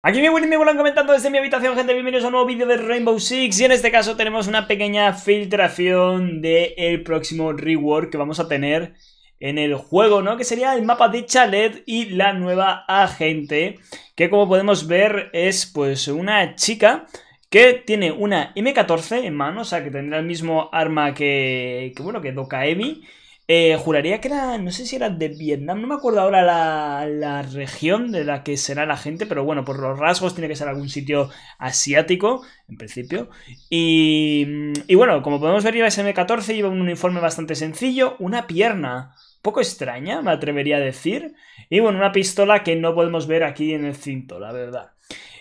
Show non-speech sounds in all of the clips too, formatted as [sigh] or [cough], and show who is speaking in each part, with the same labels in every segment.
Speaker 1: Aquí mi y me vuelan comentando desde mi habitación, gente. Bienvenidos a un nuevo vídeo de Rainbow Six. Y en este caso tenemos una pequeña filtración del próximo reward que vamos a tener en el juego, ¿no? Que sería el mapa de Chalet y la nueva agente. Que como podemos ver es pues una chica que tiene una M14 en mano, o sea que tendrá el mismo arma que, que bueno, que Dokaemi. Eh, juraría que era, no sé si era de Vietnam, no me acuerdo ahora la, región de la que será la gente, pero bueno, por los rasgos tiene que ser algún sitio asiático, en principio. Y, y bueno, como podemos ver, lleva SM14, lleva un uniforme bastante sencillo, una pierna poco extraña, me atrevería a decir, y bueno, una pistola que no podemos ver aquí en el cinto, la verdad.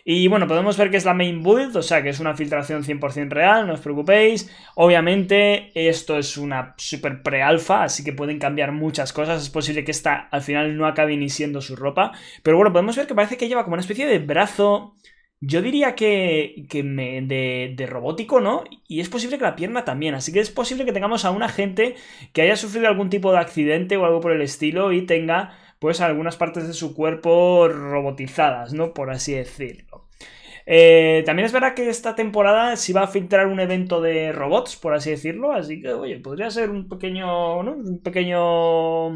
Speaker 1: Y bueno, podemos ver que es la main build, o sea que es una filtración 100% real, no os preocupéis. Obviamente esto es una super pre-alfa, así que pueden cambiar muchas cosas. Es posible que esta al final no acabe ni siendo su ropa. Pero bueno, podemos ver que parece que lleva como una especie de brazo... Yo diría que, que me, de, de, robótico, ¿no? Y es posible que la pierna también. Así que es posible que tengamos a una gente que haya sufrido algún tipo de accidente o algo por el estilo y tenga pues algunas partes de su cuerpo robotizadas, ¿no? Por así decirlo. Eh, también es verdad que esta temporada se va a filtrar un evento de robots, por así decirlo, así que, oye, podría ser un pequeño, Un pequeño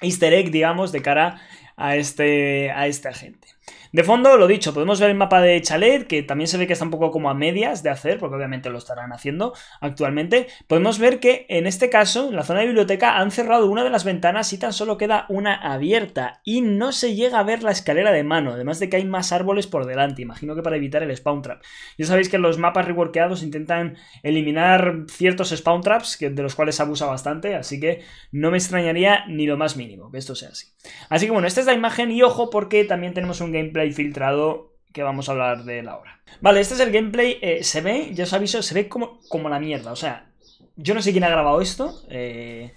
Speaker 1: easter egg, digamos, de cara a, este, a esta gente. De fondo, lo dicho, podemos ver el mapa de Chalet, que también se ve que está un poco como a medias de hacer, porque obviamente lo estarán haciendo actualmente. Podemos ver que en este caso, en la zona de biblioteca, han cerrado una de las ventanas y tan solo queda una abierta. Y no se llega a ver la escalera de mano, además de que hay más árboles por delante, imagino que para evitar el spawn trap. Ya sabéis que los mapas reworkeados intentan eliminar ciertos spawn traps, de los cuales se abusa bastante, así que no me extrañaría ni lo más mínimo que esto sea así. Así que bueno, esta es la imagen y ojo porque también tenemos un gameplay filtrado que vamos a hablar de él ahora. Vale, este es el gameplay. Eh, se ve, ya os aviso, se ve como, como la mierda. O sea, yo no sé quién ha grabado esto. Eh,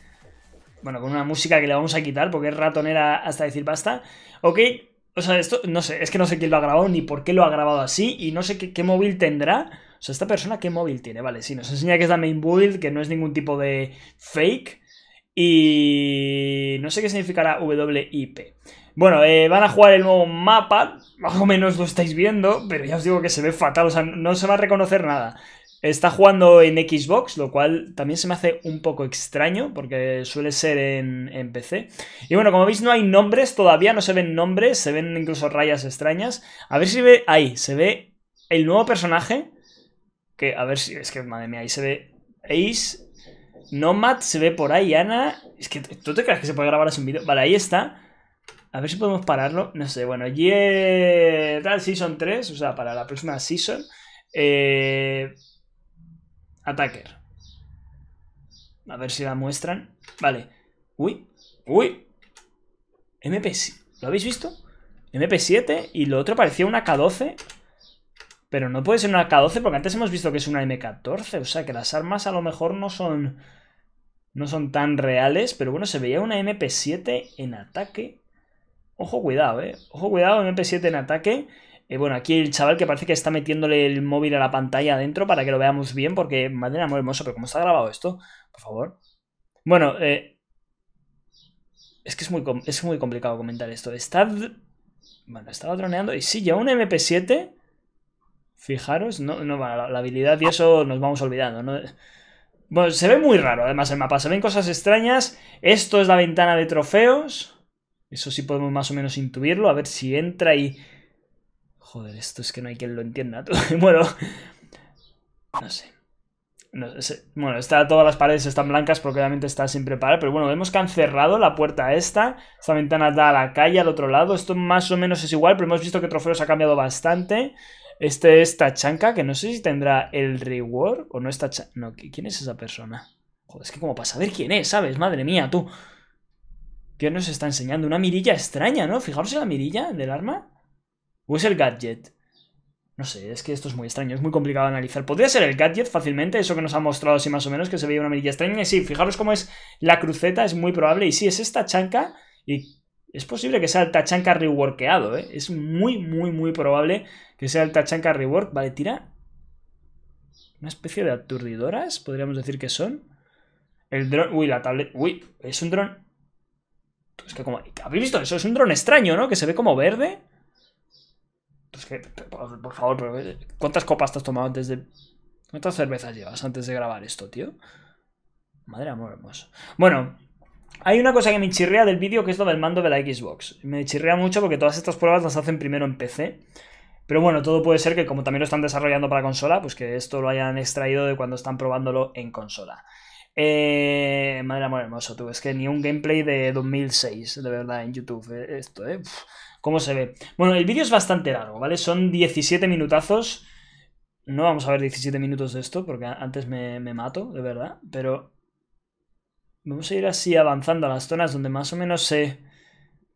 Speaker 1: bueno, con una música que le vamos a quitar porque es ratonera hasta decir basta. Ok, o sea, esto no sé, es que no sé quién lo ha grabado ni por qué lo ha grabado así y no sé qué, móvil tendrá. O sea, esta persona qué móvil tiene, vale, Si nos enseña que es la main build, que no es ningún tipo de fake. Y no sé qué significará WIP. Bueno, eh, van a jugar el nuevo mapa, más o menos lo estáis viendo, pero ya os digo que se ve fatal, o sea, no se va a reconocer nada. Está jugando en Xbox, lo cual también se me hace un poco extraño, porque suele ser en, PC. Y bueno, como veis, no hay nombres, todavía no se ven nombres, se ven incluso rayas extrañas. A ver si ve. Ahí, se ve el nuevo personaje. Que a ver si. Es que madre mía, ahí se ve Ace. Nomad se ve por ahí, Ana. Es que, ¿tú te crees que se puede grabar así un vídeo? Vale, ahí está. A ver si podemos pararlo. No sé, bueno, yeah, tal Season 3, o sea, para la próxima Season. Eh, attacker. A ver si la muestran. Vale. Uy, uy. MP7. ¿Lo habéis visto? MP7 y lo otro parecía una K12. Pero no puede ser una K12 porque antes hemos visto que es una M14. O sea, que las armas a lo mejor no son... No son tan reales, pero bueno, se veía una MP7 en ataque Ojo cuidado, ¿eh? Ojo cuidado, MP7 en ataque. Eh, bueno, aquí el chaval que parece que está metiéndole el móvil a la pantalla adentro para que lo veamos bien, porque madre muy hermoso, pero ¿cómo está grabado esto? Por favor. Bueno, eh, es que es muy, es muy complicado comentar esto. Está... Bueno, estaba droneando y sí, ya un MP7. Fijaros, no, no la, habilidad y eso nos vamos olvidando, Bueno, se ve muy raro además el mapa, se ven cosas extrañas. Esto es la ventana de trofeos. Eso sí podemos más o menos intuirlo, a ver si entra y... Joder, esto es que no hay quien lo entienda. [laughs] bueno, no sé. Bueno, está, todas las paredes están blancas porque obviamente está sin preparar. Pero bueno, vemos que han cerrado la puerta esta. Esta ventana da a la calle al otro lado. Esto más o menos es igual, pero hemos visto que Trofeos ha cambiado bastante. Este es Tachanka, que no sé si tendrá el reward o no esta Tachanka. No, ¿quién es esa persona? Joder, es que como para saber quién es, ¿sabes? Madre mía, tú. ¿Qué nos está enseñando? Una mirilla extraña, ¿no? Fijaros en la mirilla del arma. ¿O es el gadget? No sé, es que esto es muy extraño, es muy complicado de analizar. Podría ser el gadget fácilmente, eso que nos ha mostrado así más o menos, que se veía una mirilla extraña. Y sí, fijaros cómo es la cruceta, es muy probable. Y sí, es esta chanca y es posible que sea el tachanka reworkeado, ¿eh? Es muy, muy, muy probable que sea el tachanka rework. Vale, tira una especie de aturdidoras, podríamos decir que son. El dron... Uy, la tablet... Uy, es un dron es que como... ¿Habéis visto eso? Es un dron extraño, ¿no? Que se ve como verde. Entonces, por, favor, eh, ¿cuántas copas te has tomado antes de... ¿Cuántas cervezas llevas antes de grabar esto, tío? Madre amor hermoso. Bueno, hay una cosa que me chirrea del vídeo que es lo del mando de la Xbox. Me chirrea mucho porque todas estas pruebas las hacen primero en PC. Pero bueno, todo puede ser que como también lo están desarrollando para consola, pues que esto lo hayan extraído de cuando están probándolo en consola. Eh, madre amor hermoso, tú. Es que ni un gameplay de 2006, de verdad, en YouTube. Eh, esto, ¿eh? ¿Cómo se ve? Bueno, el vídeo es bastante largo, ¿vale? Son 17 minutazos. No vamos a ver 17 minutos de esto, porque antes me, mato, de verdad. Pero vamos a ir así avanzando a las zonas donde más o menos se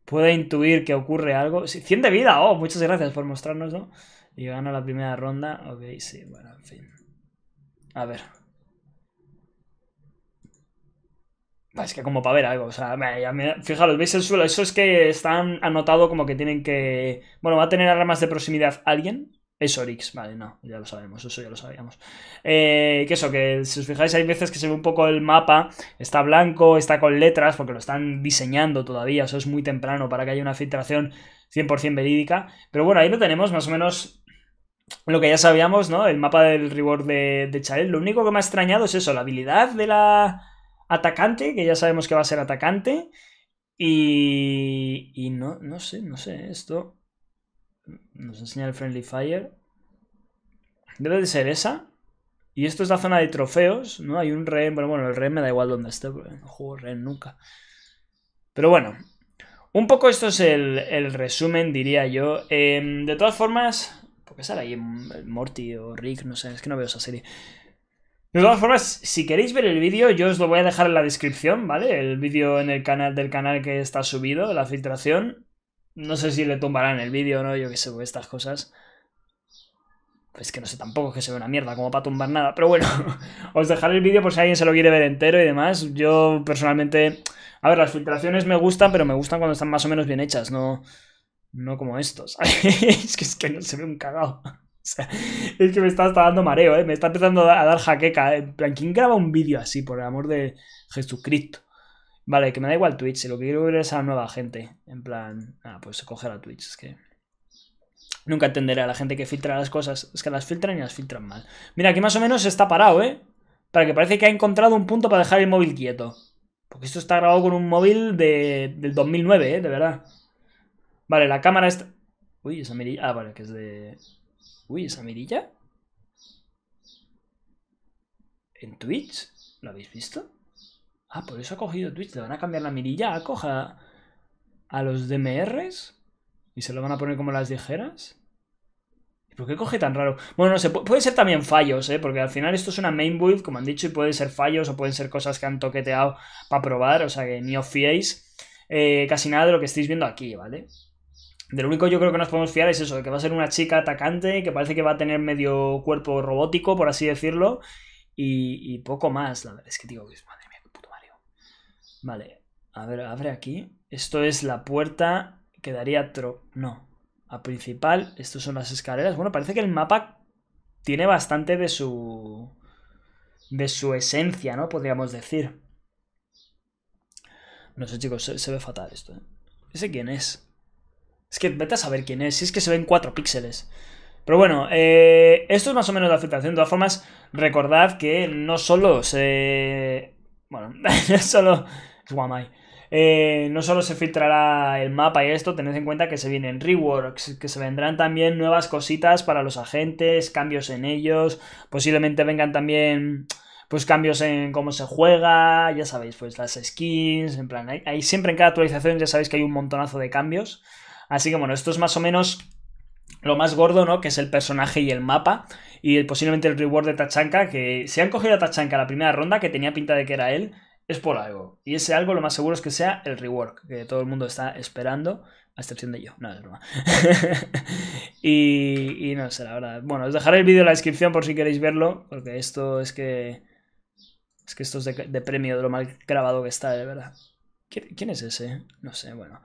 Speaker 1: puede intuir que ocurre algo. 100 de vida, oh, muchas gracias por mostrarnos, ¿no? Y gano la primera ronda. Ok, sí, bueno, en fin. A ver. Es que como para ver algo, o sea, fijaros, veis el suelo, eso es que están anotado como que tienen que... Bueno, va a tener armas de proximidad alguien. Es Orix, vale, no, ya lo sabemos, eso ya lo sabíamos. Eh, que eso, que si os fijáis hay veces que se ve un poco el mapa, está blanco, está con letras, porque lo están diseñando todavía, eso es muy temprano para que haya una filtración 100% verídica. Pero bueno, ahí lo tenemos más o menos lo que ya sabíamos, ¿no? El mapa del reward de, de Chael. Lo único que me ha extrañado es eso, la habilidad de la atacante, que ya sabemos que va a ser atacante. Y, y no, no sé, no sé, esto nos enseña el Friendly Fire. Debe de ser esa. Y esto es la zona de trofeos, ¿no? Hay un rehén, pero bueno, el rehén me da igual donde esté, no juego rehén nunca. Pero bueno, un poco esto es el, resumen, diría yo. Em, de todas formas, ¿por qué sale ahí Morty o Rick? No sé, es que no veo esa serie. De todas formas, si queréis ver el vídeo, yo os lo voy a dejar en la descripción, ¿vale? El vídeo en el canal del canal que está subido, la filtración. No sé si le tumbarán el vídeo o no, yo que sé, estas cosas. Pues que no sé tampoco que se ve una mierda como para tumbar nada, pero bueno, [laughs] os dejaré el vídeo por si alguien se lo quiere ver entero y demás. Yo personalmente, a ver, las filtraciones me gustan, pero me gustan cuando están más o menos bien hechas, no no como estos. [laughs] es que es que no se ve un cagao es que me está dando mareo, ¿eh? me está empezando a dar jaqueca. ¿eh? En plan, ¿quién graba un vídeo así, por el amor de Jesucristo? Vale, que me da igual Twitch, eh, lo que quiero ver es a nueva gente. En plan, ah, pues coger a Twitch, es que. Nunca entenderé a la gente que filtra las cosas, es que las filtran y las filtran mal. Mira, aquí más o menos está parado, ¿eh? Para que parece que ha encontrado un punto para dejar el móvil quieto. Porque esto está grabado con un móvil del 2009, ¿eh? De verdad. Vale, la cámara está... Uy, esa mirilla... Ah, vale, que es de... Uy, esa mirilla. ¿En Twitch? ¿Lo habéis visto? Ah, por eso ha cogido Twitch. Le van a cambiar la mirilla a a los DMRs y se lo van a poner como las ¿Y ¿Por qué coge tan raro? Bueno, no sé, puede ser también fallos, ¿eh? Porque al final esto es una main build, como han dicho, y pueden ser fallos o pueden ser cosas que han toqueteado para probar, o sea que ni os fiéis eh, casi nada de lo que estáis viendo aquí, ¿vale? De lo único yo creo que nos podemos fiar es eso, que va a ser una chica atacante, que parece que va a tener medio cuerpo robótico, por así decirlo, y, poco más. La verdad es que digo, madre mía, qué puto Mario. Vale, a ver, abre aquí. Esto es la puerta que daría tro... No, a principal. Estos son las escaleras. Bueno, parece que el mapa tiene bastante de su... de su esencia, ¿no? Podríamos decir. No sé, chicos, se, ve fatal esto. ¿eh? ¿Ese quién es? Es que vete a saber quién es, si es que se ven cuatro píxeles. Pero bueno, eh, esto es más o menos la filtración. De todas formas, recordad que no solo se... Bueno, [laughs] no solo... Es guamay. Eh, no solo se filtrará el mapa y esto, tened en cuenta que se vienen reworks, que se vendrán también nuevas cositas para los agentes, cambios en ellos, posiblemente vengan también pues cambios en cómo se juega, ya sabéis, pues las skins, en plan, hay, siempre en cada actualización ya sabéis que hay un montonazo de cambios. Así que bueno, esto es más o menos lo más gordo, ¿no? Que es el personaje y el mapa. Y posiblemente el reward de Tachanka, que si han cogido a Tachanka la primera ronda, que tenía pinta de que era él, es por algo. Y ese algo lo más seguro es que sea el rework, que todo el mundo está esperando, a excepción de yo. No, es broma. [laughs] y, no sé, la verdad. Bueno, os dejaré el vídeo en la descripción por si queréis verlo, porque esto es que... Es que esto es de, premio, de lo mal grabado que está, de verdad. ¿Quién es ese? No sé, bueno.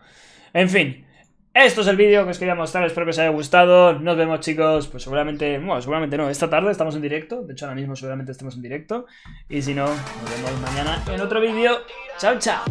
Speaker 1: En fin. Esto es el vídeo que os quería mostrar, espero que os haya gustado. Nos vemos chicos, pues seguramente, bueno, seguramente no, esta tarde estamos en directo, de hecho ahora mismo seguramente estemos en directo. Y si no, nos vemos mañana en otro vídeo. Chao, chao.